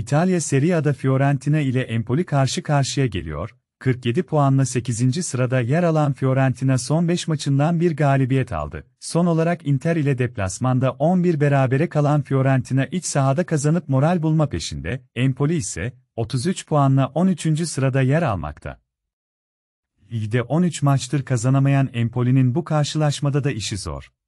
İtalya Serie A'da Fiorentina ile Empoli karşı karşıya geliyor. 47 puanla 8. sırada yer alan Fiorentina son 5 maçından bir galibiyet aldı. Son olarak Inter ile deplasmanda 11 berabere kalan Fiorentina iç sahada kazanıp moral bulma peşinde, Empoli ise 33 puanla 13. sırada yer almakta. Ligde 13 maçtır kazanamayan Empoli'nin bu karşılaşmada da işi zor.